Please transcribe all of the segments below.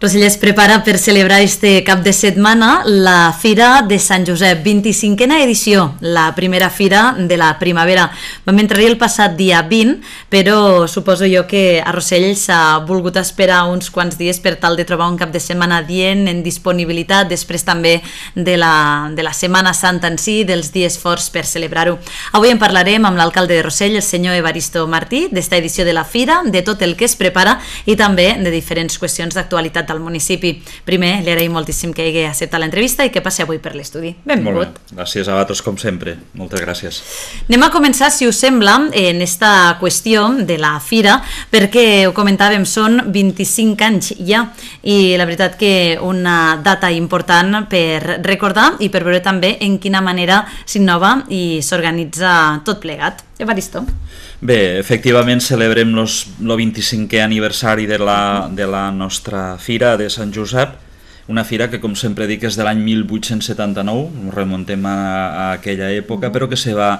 es prepara per celebrar este cap de setmana la Fira de Sant Josep, 25a edició, la primera fira de la primavera. Vam entrar-hi el passat dia 20, però suposo jo que a Rossell s'ha volgut esperar uns quants dies per tal de trobar un cap de setmana dient, en disponibilitat, després també de la, de la Setmana Santa en si, dels dies forts per celebrar-ho. Avui en parlarem amb l'alcalde de Rossell, el senyor Evaristo Martí, d'esta edició de la Fira, de tot el que es prepara i també de diferents qüestions d'actualitat del del municipi. Primer, li agraïm moltíssim que hagués acceptat l'entrevista i que passi avui per l'estudi. Benvingut. Gràcies a vosaltres, com sempre. Moltes gràcies. Anem a començar, si us sembla, en esta qüestió de la fira, perquè ho comentàvem, són 25 anys ja, i la veritat que una data important per recordar i per veure també en quina manera s'innova i s'organitza tot plegat. Evaristo. Bé, efectivament celebrem el 25è aniversari de la, de la nostra fira de Sant Josep, una fira que, com sempre dic, és de l'any 1879, remontem a, a aquella època, però que se va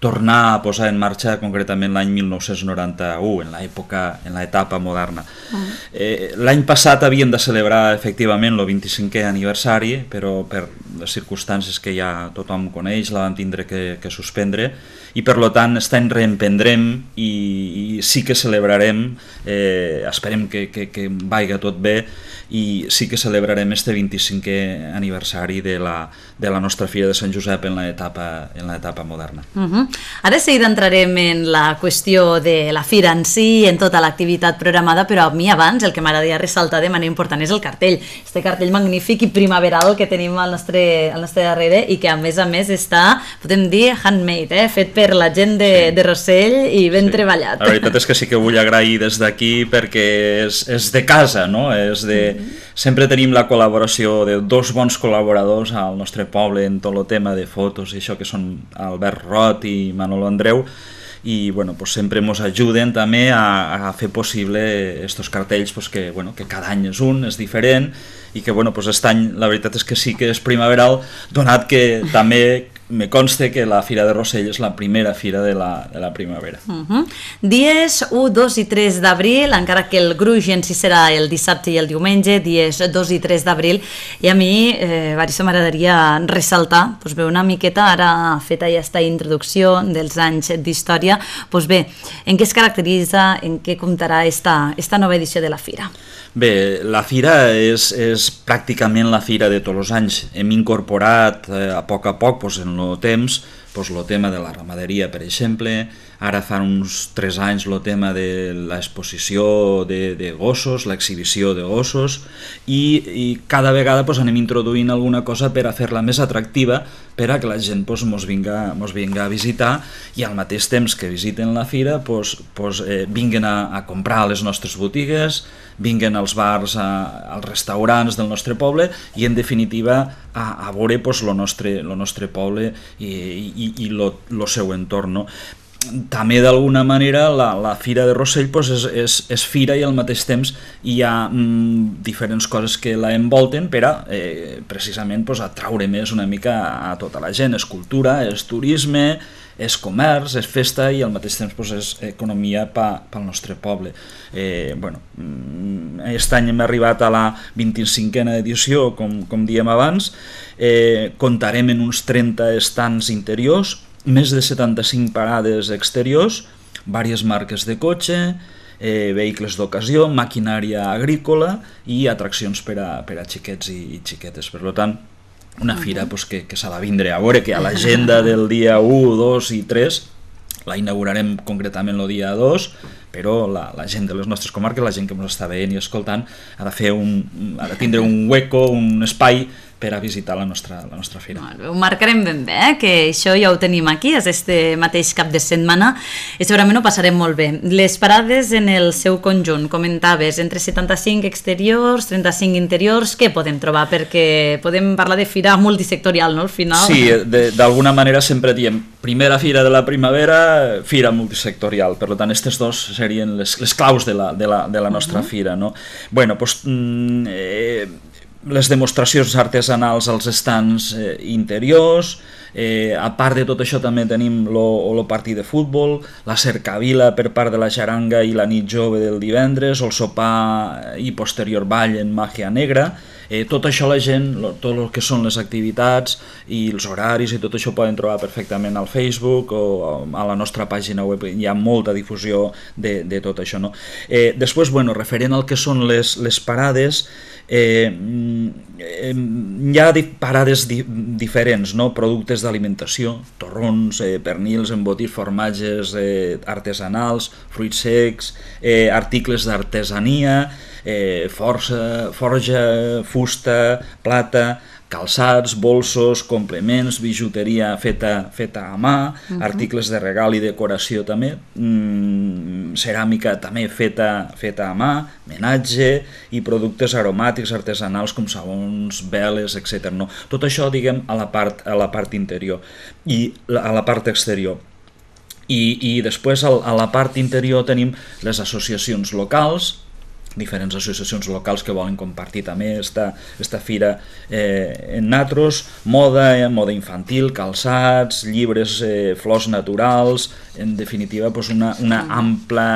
tornar a posar en marxa concretament l'any 1991, en l'època, en l'etapa moderna. Ah. Eh, l'any passat havien de celebrar efectivament el 25è aniversari, però per les circumstàncies que ja tothom coneix la van tindre que, que suspendre i per lo tant estem reemprendrem i, i sí que celebrarem, eh, esperem que, que, que vaiga tot bé, i sí que celebrarem este 25è aniversari de la, de la nostra Fira de Sant Josep en l'etapa en l'etapa moderna. Uh -huh. Ara de entrarem en la qüestió de la Fira en si, en tota l'activitat programada, però a mi abans el que m'agradaria ressaltar de manera important és el cartell. Este cartell magnífic i primaveral que tenim al nostre, al nostre darrere i que a més a més està, podem dir, handmade, eh? fet per la gent de, sí. de Rossell i ben sí. treballat. La veritat és que sí que vull agrair des d'aquí perquè és, és de casa, no? És de, mm sempre tenim la col·laboració de dos bons col·laboradors al nostre poble en tot el tema de fotos i això que són Albert Rot i Manolo Andreu i bueno, pues sempre ens ajuden també a, a fer possible aquests cartells pues, que, bueno, que cada any és un, és diferent i que bueno, pues, aquest any la veritat és que sí que és primaveral donat que també me consta que la Fira de Rossell és la primera fira de la, de la primavera. Uh -huh. Dies 1, 2 i 3 d'abril, encara que el gruix en si serà el dissabte i el diumenge, dies 2 i 3 d'abril, i a mi, eh, Barissa, m'agradaria ressaltar, doncs bé, una miqueta, ara feta ja esta introducció dels anys d'història, doncs bé, en què es caracteritza, en què comptarà esta, esta nova edició de la Fira? Bé, la Fira és, és pràcticament la Fira de tots els anys. Hem incorporat eh, a poc a poc doncs, en no temps, doncs el tema de la ramaderia, per exemple, ara fa uns 3 anys el tema de l'exposició de, de gossos, l'exhibició de gossos, i, i cada vegada doncs, anem introduint alguna cosa per a fer-la més atractiva, per a que la gent doncs, mos, vinga, mos vinga a visitar, i al mateix temps que visiten la fira, doncs, doncs, eh, vinguen a, a comprar a les nostres botigues, vinguen als bars, a, als restaurants del nostre poble i en definitiva a, a veure pues, lo, nostre, lo nostre poble i, i, i lo, lo seu entorn. No? també d'alguna manera la, la Fira de Rossell pues, és, és, és fira i al mateix temps hi ha mm, diferents coses que la envolten per a eh, precisament pues, atraure més una mica a, a tota la gent. És cultura, és turisme, és comerç, és festa i al mateix temps doncs, és economia pa, pel nostre poble. Eh, bueno, aquest mm, any hem arribat a la 25a edició, com, com diem abans, eh, comptarem en uns 30 estants interiors, més de 75 parades exteriors, diverses marques de cotxe, eh, vehicles d'ocasió, maquinària agrícola i atraccions per a, per a xiquets i, i xiquetes. Per tant, una fira pues, que, que s'ha de vindre a veure que a l'agenda del dia 1, 2 i 3 la inaugurarem concretament el dia 2 però la, la gent de les nostres comarques, la gent que ens està veient i escoltant, ha de, fer un, ha de tindre un hueco, un espai per a visitar la nostra, la nostra fira. Ho marcarem ben bé, eh? que això ja ho tenim aquí, és este mateix cap de setmana, i segurament ho passarem molt bé. Les parades en el seu conjunt, comentaves, entre 75 exteriors, 35 interiors, què podem trobar? Perquè podem parlar de fira multisectorial, no?, al final. Sí, d'alguna manera sempre diem primera fira de la primavera, fira multisectorial. Per tant, aquestes dos serien les, les claus de la, de la, de la nostra uh -huh. fira. No? bueno, doncs, mm, eh, les demostracions artesanals als estants eh, interiors, eh, a part de tot això també tenim lo, lo partit de futbol, la cercavila per part de la xaranga i la nit jove del divendres, el sopar i posterior ball en màgia negra, Eh, tot això la gent, tot el que són les activitats i els horaris i tot això poden trobar perfectament al Facebook o a la nostra pàgina web, hi ha molta difusió de, de tot això. No? Eh, després, bueno, referent al que són les, les parades, eh, mm, eh hi ha parades di diferents, no? productes d'alimentació, torrons, eh, pernils, embotits, formatges eh, artesanals, fruits secs, eh, articles d'artesania, eh, força, forja, fusta, plata, calçats, bolsos, complements, bijuteria feta, feta a mà, uh -huh. articles de regal i decoració també, mm, ceràmica també feta, feta a mà, menatge i productes aromàtics artesanals com sabons, veles, etc. No? Tot això, diguem, a la part, a la part interior i a la part exterior. I, i després a la part interior tenim les associacions locals, diferents associacions locals que volen compartir també esta, esta fira eh, en natros, moda, eh, moda infantil, calçats, llibres, eh, flors naturals, en definitiva pues una, una mm. ampla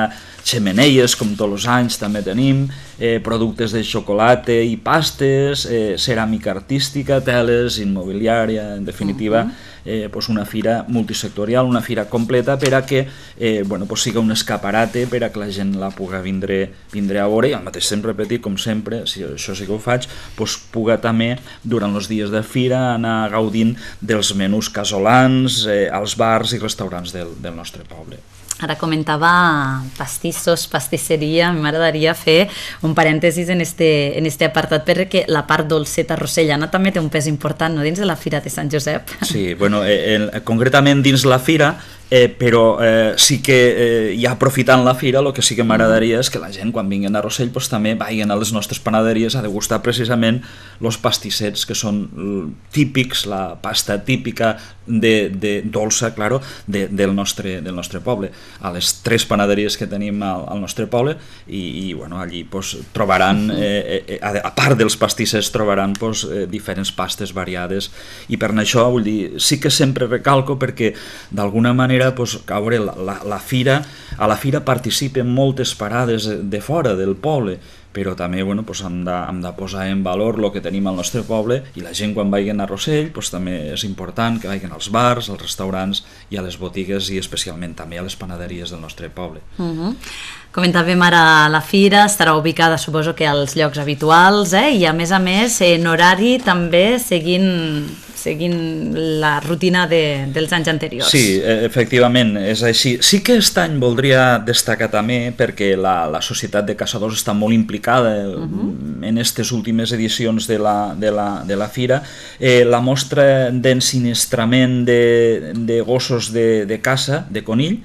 xemeneies, com tots els anys també tenim, eh, productes de xocolata i pastes, eh, ceràmica artística, teles, immobiliària, en definitiva... Uh mm-hmm. -huh eh, pues una fira multisectorial, una fira completa per a que eh, bueno, pues siga un escaparate per a que la gent la puga vindre, vindre a veure i al mateix temps repetir, com sempre, si això sí que ho faig, pues puga també durant els dies de fira anar gaudint dels menús casolans eh, als bars i restaurants del, del nostre poble. Ara comentava pastissos, pastisseria, a mi m'agradaria fer un parèntesis en este, en este apartat perquè la part dolceta rossellana també té un pes important no? dins de la Fira de Sant Josep. Sí, bueno, eh, eh, concretament dins la Fira eh, però eh, sí que eh, ja aprofitant la fira, el que sí que m'agradaria és que la gent quan vinguin a Rossell pues, també vagin a les nostres panaderies a degustar precisament els pastissets que són típics, la pasta típica, de, de dolça, claro, de, del, nostre, del nostre poble, a les tres panaderies que tenim al, al nostre poble i, i bueno, allí pues, trobaran, eh, eh, eh, a, a part dels pastissers, trobaran pues, eh, diferents pastes variades i per això vull dir, sí que sempre recalco perquè d'alguna manera pues, a veure, la, la, la fira, a la fira participen moltes parades de fora del poble però també bueno, doncs hem, de, hem de posar en valor el que tenim al nostre poble i la gent quan vagin a Rossell doncs també és important que vagin als bars, als restaurants i a les botigues i especialment també a les panaderies del nostre poble. Uh mhm. -huh. Comentàvem ara la fira, estarà ubicada suposo que als llocs habituals eh? i a més a més en horari també seguint seguint la rutina de, dels anys anteriors. Sí, e, efectivament, és així. Sí que aquest any voldria destacar també, perquè la, la Societat de Caçadors està molt implicada uh mhm. -huh. en aquestes últimes edicions de la, de la, de la fira, eh, la mostra d'ensinistrament de, de gossos de, de caça, de conill,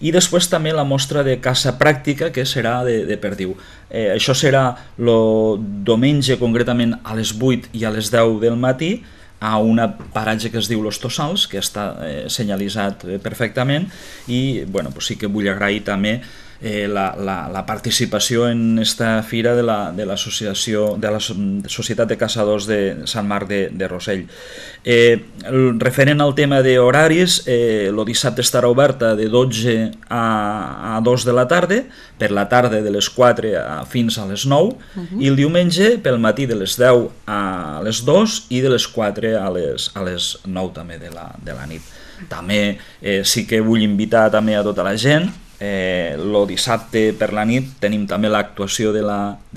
i després també la mostra de caça pràctica que serà de, de perdiu. Eh, això serà el diumenge concretament a les 8 i a les 10 del matí a un paratge que es diu Los Tossals, que està eh, senyalitzat eh, perfectament, i bueno, pues sí que vull agrair també eh, la, la, la participació en esta fira de la, de l'associació de la Societat de Caçadors de Sant Marc de, de Rossell. Eh, referent al tema d'horaris, eh, el dissabte estarà oberta de 12 a, a 2 de la tarda, per la tarda de les 4 a, fins a les 9, uh -huh. i el diumenge pel matí de les 10 a les 2 i de les 4 a les, a les 9 també de la, de la nit. També eh, sí que vull invitar també a tota la gent Eh, lo dissabte per la nit tenim també l'actuació de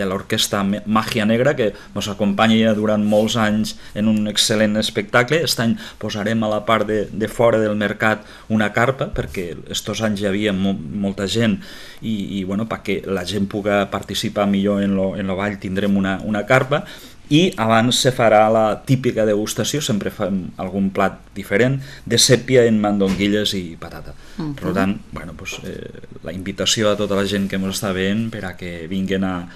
l'orquestra la, de Màgia Negra que ens acompanya ja durant molts anys en un excel·lent espectacle. Aquest any posarem a la part de, de fora del mercat una carpa perquè estos anys hi havia mo, molta gent i, i bueno, perquè la gent puga participar millor en lo, en lo ball tindrem una, una carpa i abans se farà la típica degustació, sempre fem algun plat diferent, de sèpia en mandonguilles i patata. Mm -hmm. Per tant, bueno, pues, eh, la invitació a tota la gent que ens està veient per a que vinguin a,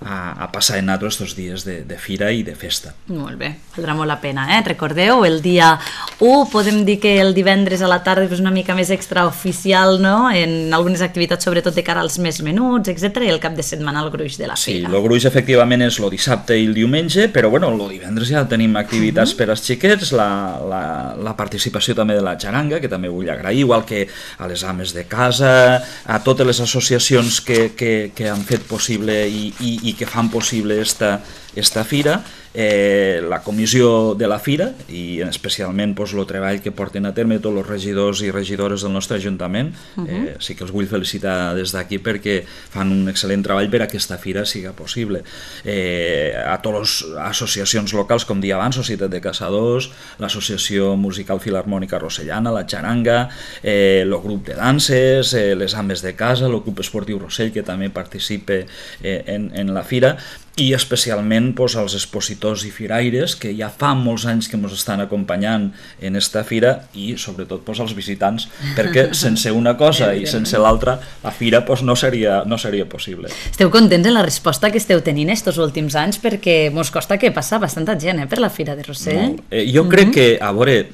a, a passar en altres estos dies de, de fira i de festa. Molt bé, valdrà molt la pena, eh? Recordeu, el dia 1 podem dir que el divendres a la tarda és una mica més extraoficial, no?, en algunes activitats, sobretot de cara als més menuts, etc i el cap de setmana el gruix de la fira. Sí, el gruix efectivament és el dissabte i el diumenge, però bueno, el divendres ja tenim activitats uh -huh. per als xiquets, la, la, la participació també de la xaranga, que també vull agrair, igual que a les ames de casa, a totes les associacions que, que, que han fet possible i, i, i que fan possible esta, esta fira, eh, la comissió de la fira i especialment pues, el treball que porten a terme tots els regidors i regidores del nostre Ajuntament. Uh mhm. -huh. eh, sí que els vull felicitar des d'aquí perquè fan un excel·lent treball per a que aquesta fira siga possible. Eh, a totes les associacions locals, com dia abans, Societat de Caçadors, l'Associació Musical Filarmònica Rossellana, la Xaranga, eh, el grup de danses, eh, les ames de casa, el club esportiu Rossell, que també participa eh, en, en la fira, i especialment doncs, als expositors i firaires que ja fa molts anys que ens estan acompanyant en esta fira i sobretot doncs, als visitants perquè sense una cosa i sense l'altra la fira doncs, no, seria, no seria possible. Esteu contents de la resposta que esteu tenint estos últims anys perquè mos costa que passa bastanta gent eh, per la fira de Roser? Eh, jo crec mm -hmm. que, a veure,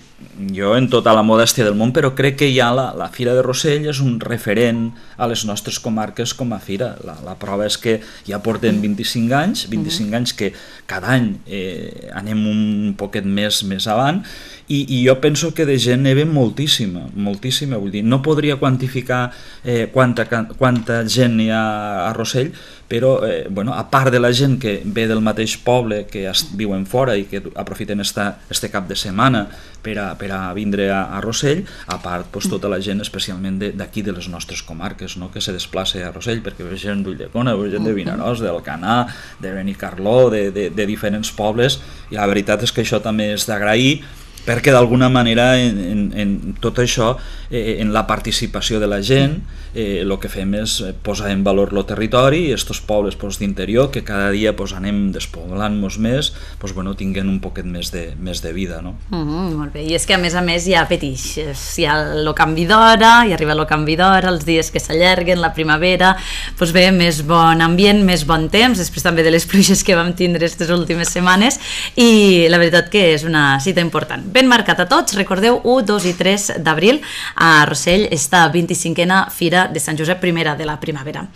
jo en tota la modestia del món, però crec que ja la, la Fira de Rossell és un referent a les nostres comarques com a fira. La, la prova és que ja porten 25 anys, 25 uh -huh. anys que cada any eh, anem un poquet més més avant i, i jo penso que de gent n'hi ve moltíssima, moltíssima, vull dir, no podria quantificar eh, quanta, quanta gent hi ha a Rossell, però, eh, bueno, a part de la gent que ve del mateix poble, que es, viuen fora i que aprofiten esta, este cap de setmana per a, per a vindre a, a Rossell, a part, pues, tota la gent, especialment d'aquí, de, de les nostres comarques, no?, que se desplaça a Rossell, perquè ve gent d'Ulldecona, ve gent de Vinaròs, d'Alcanà, de Benicarló, de, de, de diferents pobles, i la veritat és que això també és d'agrair, perquè d'alguna manera en, en, en tot això, eh, eh en la participació de la gent, eh, el que fem és eh, posar en valor el territori i aquests pobles pues, d'interior que cada dia pues, anem despoblant-nos més, pues, bueno, tinguen un poquet més de, més de vida. No? Mm -hmm, molt bé, i és que a més a més hi ha petits, hi ha el canvi d'hora, i arriba el canvi d'hora, els dies que s'allarguen, la primavera, pues bé, més bon ambient, més bon temps, després també de les pluges que vam tindre aquestes últimes setmanes, i la veritat que és una cita important ben marcat a tots. Recordeu, 1, 2 i 3 d'abril a Rossell, està 25a Fira de Sant Josep I de la Primavera.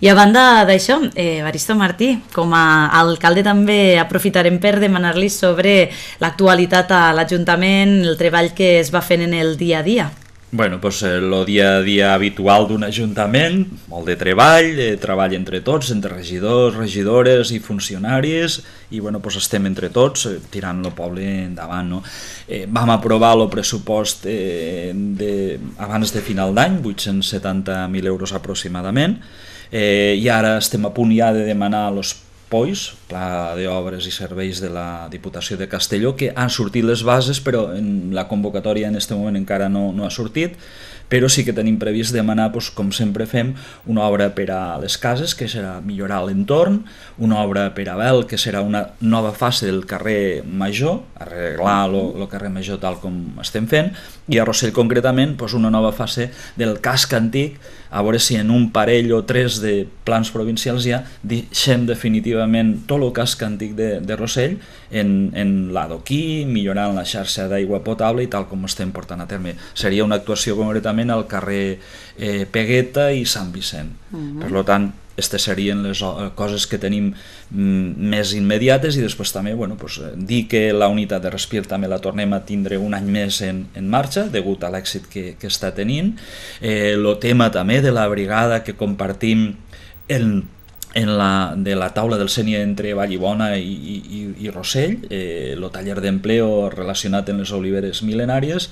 I a banda d'això, eh, Baristo Martí, com a alcalde també aprofitarem per demanar-li sobre l'actualitat a l'Ajuntament, el treball que es va fent en el dia a dia bueno, doncs, el eh, dia a dia habitual d'un ajuntament, molt de treball, de treball entre tots, entre regidors, regidores i funcionaris, i bueno, doncs estem entre tots eh, tirant el poble endavant. No? Eh, vam aprovar el pressupost eh, de, abans de final d'any, 870.000 euros aproximadament, eh, i ara estem a punt ja de demanar els POIs, pla d'obres i serveis de la Diputació de Castelló, que han sortit les bases, però en la convocatòria en aquest moment encara no, no ha sortit, però sí que tenim previst demanar, doncs, com sempre fem, una obra per a les cases, que serà millorar l'entorn, una obra per a Bel, que serà una nova fase del carrer Major, arreglar el carrer Major tal com estem fent, i a Rossell concretament doncs, una nova fase del casc antic, a veure si en un parell o tres de plans provincials ja deixem definitivament tot el casc antic de, de Rossell en, en l'adoquí, millorant la xarxa d'aigua potable i tal com estem portant a terme. Seria una actuació concretament al carrer eh, Pegueta i Sant Vicent. Uh mhm. -huh. Per lo tant, aquestes serien les eh, coses que tenim mm, més immediates i després també bueno, doncs, dir que la unitat de respir també la tornem a tindre un any més en, en marxa degut a l'èxit que, que està tenint. eh, lo tema també de la brigada que compartim el en la, de la taula del sènior entre Vallibona i, i, i Rossell, eh, taller d'empleo relacionat amb les oliveres mil·lenàries,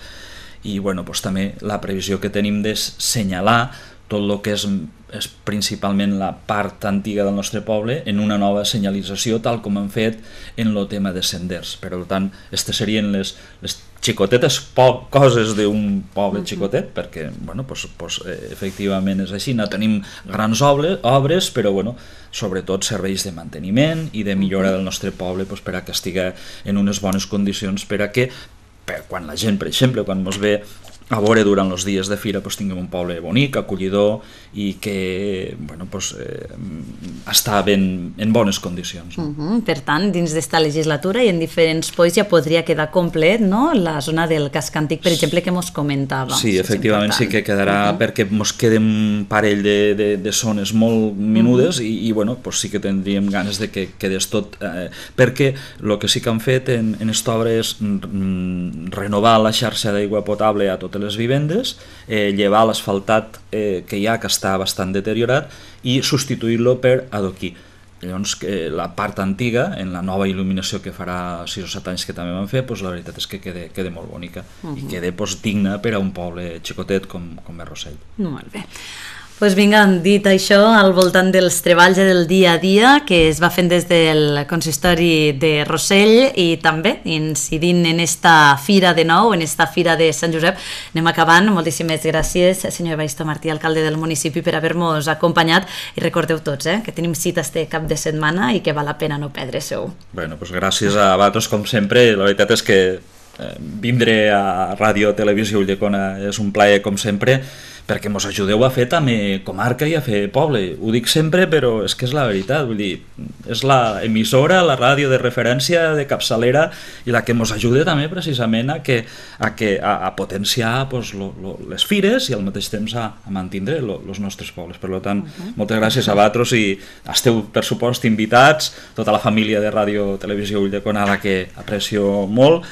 i bueno, pues, també la previsió que tenim de senyalar tot el que és és principalment la part antiga del nostre poble en una nova senyalització tal com han fet en el tema de senders. Per tant, aquestes serien les, les xicotetes coses d'un poble uh -huh. xicotet, perquè bueno, pues, pues, eh, efectivament és així, no tenim grans obres, però bueno, sobretot serveis de manteniment i de millora del nostre poble pues, per a que estigui en unes bones condicions, per a que per quan la gent, per exemple, quan ens ve a veure durant els dies de fira doncs, tinguem un poble bonic, acollidor i que bueno, doncs, eh, està ben, en bones condicions. No? Uh mhm, -huh. Per tant, dins d'esta legislatura i en diferents pois ja podria quedar complet no? la zona del casc antic, per exemple, que mos comentava. Sí, efectivament sí que quedarà uh mhm. -huh. perquè mos queden un parell de, de, de zones molt minudes uh mhm. -huh. i, i bueno, doncs sí que tindríem ganes de que quedés tot, eh, perquè el que sí que han fet en, en esta obra és mm, renovar la xarxa d'aigua potable a tot les vivendes, eh, llevar l'asfaltat eh, que hi ha, que està bastant deteriorat, i substituir-lo per adoquí. Llavors, eh, la part antiga, en la nova il·luminació que farà 6 o 7 anys que també van fer, doncs, la veritat és que quede, quede molt bonica uh -huh. i mhm. quede doncs, digna per a un poble xicotet com, com és Rossell. Molt bé pues vinga, dit això al voltant dels treballs del dia a dia que es va fent des del consistori de Rossell i també incidint en esta fira de nou, en esta fira de Sant Josep. Anem acabant. Moltíssimes gràcies, senyor Baisto Martí, alcalde del municipi, per haver-nos acompanyat. I recordeu tots eh, que tenim cita este cap de setmana i que val la pena no perdre seu. Bueno, pues gràcies a vosaltres, com sempre. La veritat és que eh, vindre a Ràdio Televisió Ulldecona és un plaer, com sempre perquè ens ajudeu a fer també comarca i a fer poble. Ho dic sempre, però és que és la veritat, vull dir, és la emissora, la ràdio de referència, de capçalera, i la que ens ajuda també precisament a, que, a, que, a, a potenciar pues, lo, lo, les fires i al mateix temps a, a mantindre els nostres pobles. Per tant, uh -huh. moltes gràcies a vosaltres i esteu, per supost, invitats, tota la família de Ràdio Televisió Ull de Conada que aprecio molt,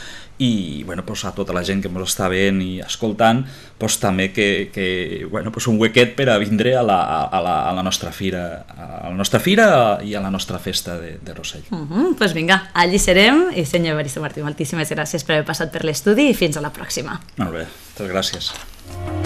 i bueno, pues a tota la gent que ens està veient i escoltant pues també que, que bueno, pues un huequet per a vindre a la, a la, a la nostra fira a la nostra fira i a la nostra festa de, de Rossell. Uh mhm, -huh, pues vinga, allí serem i senyor Evaristo Martí, moltíssimes gràcies per haver passat per l'estudi i fins a la pròxima. Molt bé, moltes gràcies.